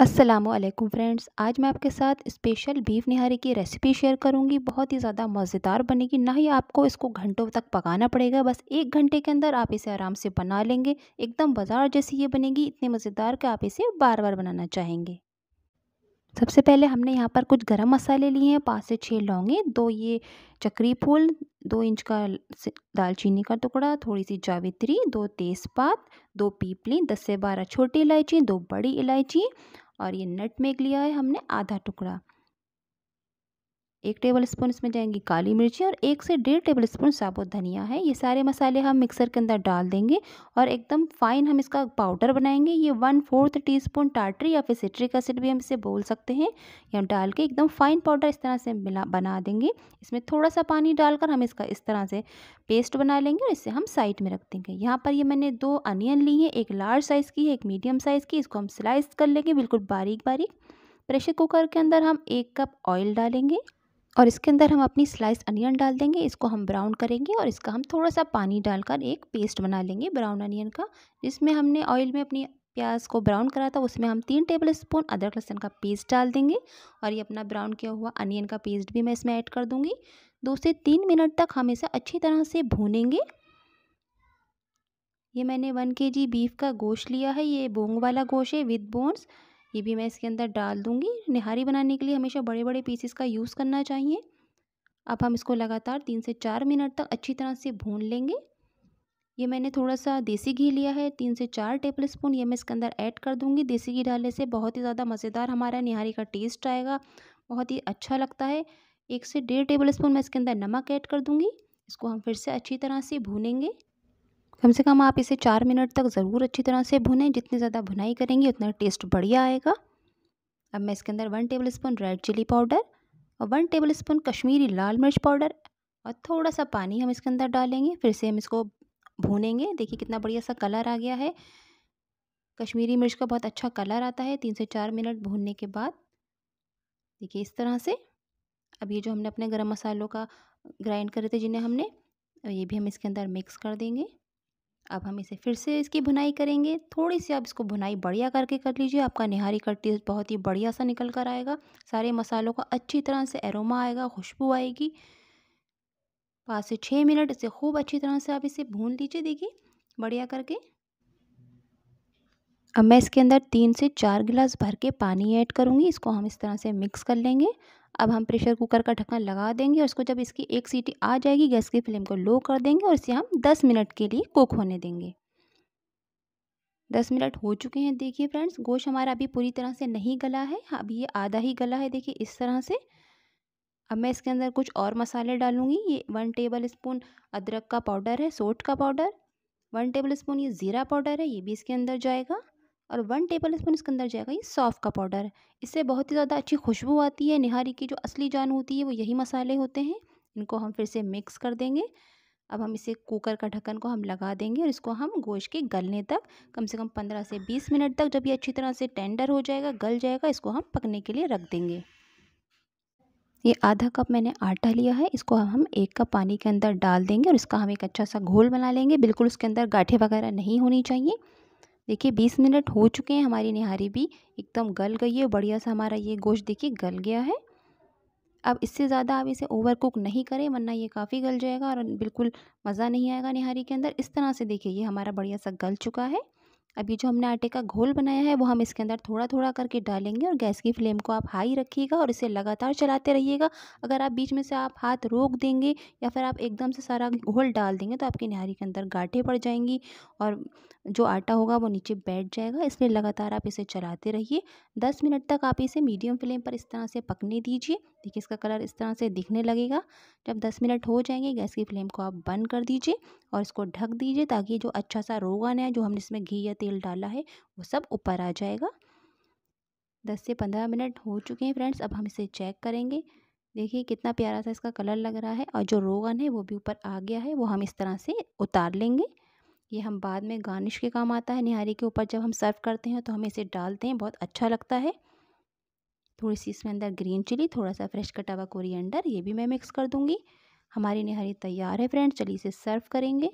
Aslam friends आज मैं आपके साथ स्पेशल बीफ निहारी की रेसिपी शेयर करूंगी बहुत ही ज़्यादा मज़ेदार बनेगी ना ही आपको इसको घंटों तक पकाना पड़ेगा बस एक घंटे के अंदर आप इसे आराम से बना लेंगे एकदम बाजार जैसी ये बनेगी इतनी मज़ेदार कि आप इसे बार बार बनाना चाहेंगे सबसे पहले हमने यहाँ पर कुछ गरम मसाले लिए हैं पाँच से छः लौंगे दो ये चक्री फूल दो इंच का दालचीनी का टुकड़ा थोड़ी सी जावित्री दो तेज़पात दो पीपली दस से बारह छोटी इलायची दो बड़ी इलायची और ये नट मेक लिया है हमने आधा टुकड़ा एक टेबल स्पून इसमें जाएंगी काली मिर्ची और एक से डेढ़ टेबल स्पून साबुत धनिया है ये सारे मसाले हम मिक्सर के अंदर डाल देंगे और एकदम फाइन हम इसका पाउडर बनाएंगे ये वन फोर्थ टी स्पून टाटरी या फिर सिट्रिक एसिड भी हम इसे बोल सकते हैं या डाल के एकदम फाइन पाउडर इस तरह से मिला बना देंगे इसमें थोड़ा सा पानी डालकर हम इसका इस तरह से पेस्ट बना लेंगे और इसे हम साइड में रख देंगे यहाँ पर ये मैंने दो अनियन ली है एक लार्ज साइज़ की है एक मीडियम साइज़ की इसको हम स्लाइस कर लेंगे बिल्कुल बारीक बारीक प्रेशर कुकर के अंदर हम एक कप ऑयल डालेंगे और इसके अंदर हम अपनी स्लाइस अनियन डाल देंगे इसको हम ब्राउन करेंगे और इसका हम थोड़ा सा पानी डालकर एक पेस्ट बना लेंगे ब्राउन अनियन का जिसमें हमने ऑयल में अपनी प्याज को ब्राउन करा था उसमें हम तीन टेबल स्पून अदरक लहसन का पेस्ट डाल देंगे और ये अपना ब्राउन किया हुआ अनियन का पेस्ट भी मैं इसमें ऐड कर दूँगी दो से तीन मिनट तक हम इसे अच्छी तरह से भूनेंगे ये मैंने वन के जी बीफ का गोश्त लिया है ये बोंग वाला गोश्त है विद बोन्स ये भी मैं इसके अंदर डाल दूँगी निहारी बनाने के लिए हमेशा बड़े बड़े पीसेस का यूज़ करना चाहिए अब हम इसको लगातार तीन से चार मिनट तक अच्छी तरह से भून लेंगे ये मैंने थोड़ा सा देसी घी लिया है तीन से चार टेबल स्पून ये मैं इसके अंदर ऐड कर दूँगी देसी घी डालने से बहुत ही ज़्यादा मज़ेदार हमारा निहारी का टेस्ट आएगा बहुत ही अच्छा लगता है एक से डेढ़ टेबल स्पून मैं इसके अंदर नमक ऐड कर दूँगी इसको हम फिर से अच्छी तरह से भूनेंगे कम से कम आप इसे चार मिनट तक ज़रूर अच्छी तरह से भुनें जितनी ज़्यादा भुनाई करेंगे उतना टेस्ट बढ़िया आएगा अब मैं इसके अंदर one tablespoon red chilli powder और वन टेबल स्पून कश्मीरी लाल मिर्च पाउडर और थोड़ा सा पानी हम इसके अंदर डालेंगे फिर से हम इसको भूनेंगे देखिए कितना बढ़िया सा कलर आ गया है कश्मीरी मिर्च का बहुत अच्छा कलर आता है तीन से चार मिनट भूनने के बाद देखिए इस तरह से अब ये जो हमने अपने गरम मसालों का ग्राइंड करे थे जिन्हें हमने ये भी हम इसके अंदर मिक्स कर देंगे अब हम इसे फिर से इसकी भुनाई करेंगे थोड़ी सी आप इसको भुनाई बढ़िया करके कर लीजिए आपका निहारी कट्टी बहुत ही बढ़िया सा निकल कर आएगा सारे मसालों का अच्छी तरह से एरोमा आएगा खुशबू आएगी पाँच से छः मिनट इसे खूब अच्छी तरह से आप इसे भून लीजिए देखिए बढ़िया करके अब मैं इसके अंदर तीन से चार गिलास भर के पानी ऐड करूँगी इसको हम इस तरह से मिक्स कर लेंगे अब हम प्रेशर कुकर का ढक्कन लगा देंगे और इसको जब इसकी एक सीटी आ जाएगी गैस की फ्लेम को लो कर देंगे और इसे हम दस मिनट के लिए कुक होने देंगे दस मिनट हो चुके हैं देखिए फ्रेंड्स गोश्त हमारा अभी पूरी तरह से नहीं गला है अभी ये आधा ही गला है देखिए इस तरह से अब मैं इसके अंदर कुछ और मसाले डालूंगी ये वन टेबल स्पून अदरक का पाउडर है सोट का पाउडर वन टेबल स्पून ये ज़ीरा पाउडर है ये भी इसके अंदर जाएगा और वन टेबल स्पून इसके अंदर जाएगा ये सौफ़ का पाउडर इससे बहुत ही ज़्यादा अच्छी खुशबू आती है निहारी की जो असली जान होती है वो यही मसाले होते हैं इनको हम फिर से मिक्स कर देंगे अब हम इसे कुकर का ढक्कन को हम लगा देंगे और इसको हम गोश्त के गलने तक कम से कम पंद्रह से बीस मिनट तक जब ये अच्छी तरह से टेंडर हो जाएगा गल जाएगा इसको हम पकने के लिए रख देंगे ये आधा कप मैंने आटा लिया है इसको हम एक कप पानी के अंदर डाल देंगे और इसका हम एक अच्छा सा घोल बना लेंगे बिल्कुल उसके अंदर गाठे वगैरह नहीं होनी चाहिए देखिए बीस मिनट हो चुके हैं हमारी निहारी भी एकदम गल गई है बढ़िया सा हमारा ये गोश्त देखिए गल गया है अब इससे ज़्यादा आप इसे ओवर कुक नहीं करें वरना ये काफ़ी गल जाएगा और बिल्कुल मज़ा नहीं आएगा निहारी के अंदर इस तरह से देखिए ये हमारा बढ़िया सा गल चुका है अब ये जो हमने आटे का घोल बनाया है वो हम इसके अंदर थोड़ा थोड़ा करके डालेंगे और गैस की फ्लेम को आप हाई रखिएगा और इसे लगातार चलाते रहिएगा अगर आप बीच में से आप हाथ रोक देंगे या फिर आप एकदम से सारा घोल डाल देंगे तो आपकी नहारी के अंदर गाठे पड़ जाएंगी और जो आटा होगा वो नीचे बैठ जाएगा इसलिए लगातार आप इसे चलाते रहिए दस मिनट तक आप इसे मीडियम फ्लेम पर इस तरह से पकने दीजिए देखिए इसका कलर इस तरह से दिखने लगेगा जब 10 मिनट हो जाएंगे गैस की फ्लेम को आप बंद कर दीजिए और इसको ढक दीजिए ताकि जो अच्छा सा रोगन है जो हमने इसमें घी या तेल डाला है वो सब ऊपर आ जाएगा दस से पंद्रह मिनट हो चुके हैं फ्रेंड्स अब हम इसे चेक करेंगे देखिए कितना प्यारा सा इसका कलर लग रहा है और जो रोगन है वो भी ऊपर आ गया है वो हम इस तरह से उतार लेंगे ये हम बाद में गार्निश के काम आता है निहारी के ऊपर जब हम सर्व करते हैं तो हम इसे डालते हैं बहुत अच्छा लगता है थोड़ी सी इसमें अंदर ग्रीन चिली थोड़ा सा फ्रेश कटा हुआ कोरिएंडर ये भी मैं मिक्स कर दूँगी हमारी निहारी तैयार है फ्रेंड्स चलिए इसे सर्व करेंगे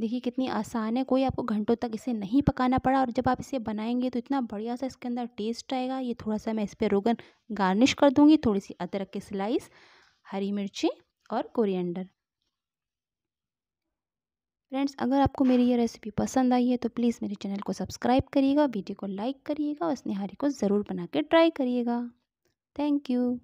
देखिए कितनी आसान है कोई आपको घंटों तक इसे नहीं पकाना पड़ा और जब आप इसे बनाएंगे तो इतना बढ़िया सा इसके अंदर टेस्ट आएगा ये थोड़ा सा मैं इस पर रोगन गार्निश कर दूँगी थोड़ी सी अदरक के स्लाइस हरी मिर्ची और कोरिएंडर फ्रेंड्स अगर आपको मेरी ये रेसिपी पसंद आई है तो प्लीज़ मेरे चैनल को सब्सक्राइब करिएगा वीडियो को लाइक करिएगा और स्नेहारी को ज़रूर बना के ट्राई करिएगा थैंक यू